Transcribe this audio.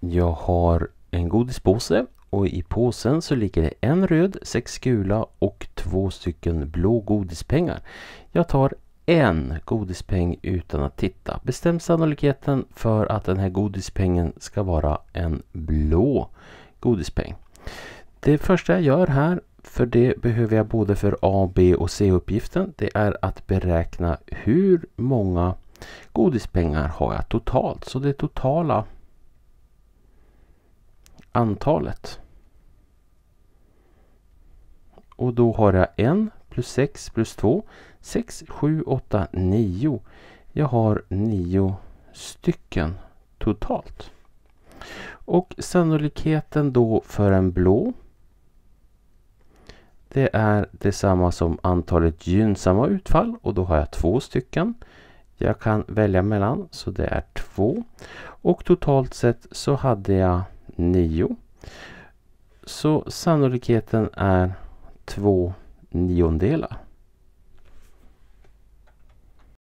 Jag har en godispåse och i påsen så ligger det en röd, sex gula och två stycken blå godispengar. Jag tar en godispeng utan att titta. Bestäm sannolikheten för att den här godispengen ska vara en blå godispeng. Det första jag gör här, för det behöver jag både för A, B och C-uppgiften, det är att beräkna hur många godispengar har jag totalt. Så det totala antalet. Och då har jag 1 plus 6 plus 2, 6, 7, 8, 9. Jag har 9 stycken totalt. Och sannolikheten då för en blå det är detsamma som antalet gynnsamma utfall och då har jag två stycken jag kan välja mellan så det är två och totalt sett så hade jag 9. Så sannolikheten är 2 niondelar.